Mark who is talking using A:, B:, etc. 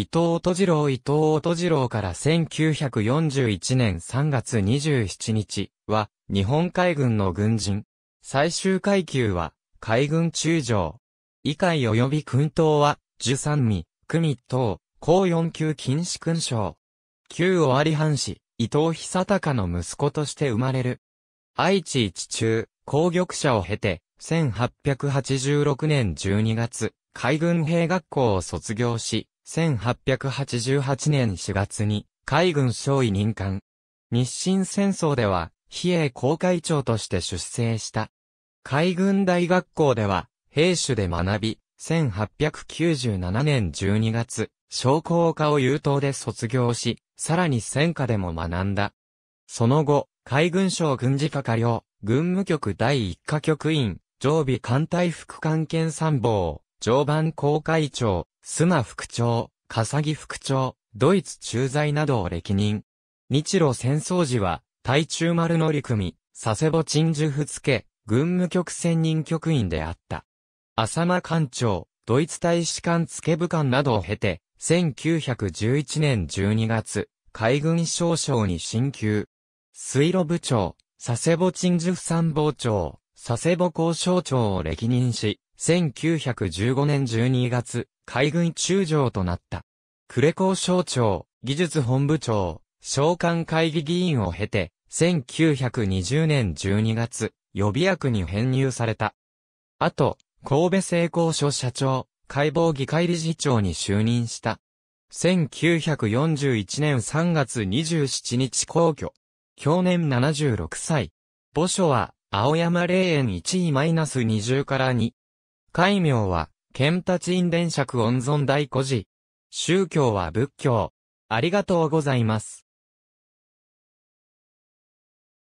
A: 伊藤音次郎伊藤音次郎から1941年3月27日は日本海軍の軍人。最終階級は海軍中将。以下及び訓等は十三味、組等、高四級禁止勲章。旧尾張藩士、伊藤久隆の息子として生まれる。愛知一中、攻玉者を経て、1886年12月、海軍兵学校を卒業し、1888年4月に海軍少尉任官。日清戦争では、比叡公会長として出征した。海軍大学校では、兵種で学び、1897年12月、商工科を優等で卒業し、さらに戦科でも学んだ。その後、海軍省軍事課僚、軍務局第一課局員、常備艦隊副艦検参謀、常磐公会長、砂副長、笠木副長、ドイツ駐在などを歴任。日露戦争時は、対中丸乗組、佐世保鎮守府付、軍務局専任局員であった。浅間艦長、ドイツ大使館付部官などを経て、1911年12月、海軍少将に進級。水路部長、佐世保鎮守府参謀長、佐世保交渉長を歴任し、1915年12月、海軍中将となった。呉工省庁、技術本部長、召喚会議議員を経て、1920年12月、予備役に編入された。あと、神戸製鋼所社長、解剖議会理事長に就任した。1941年3月27日皇居。去年76歳。墓所は、青山霊園1位 -20 から2。戒名は、剣達院伝釈温存大古事。宗教は仏教。ありがとうございます。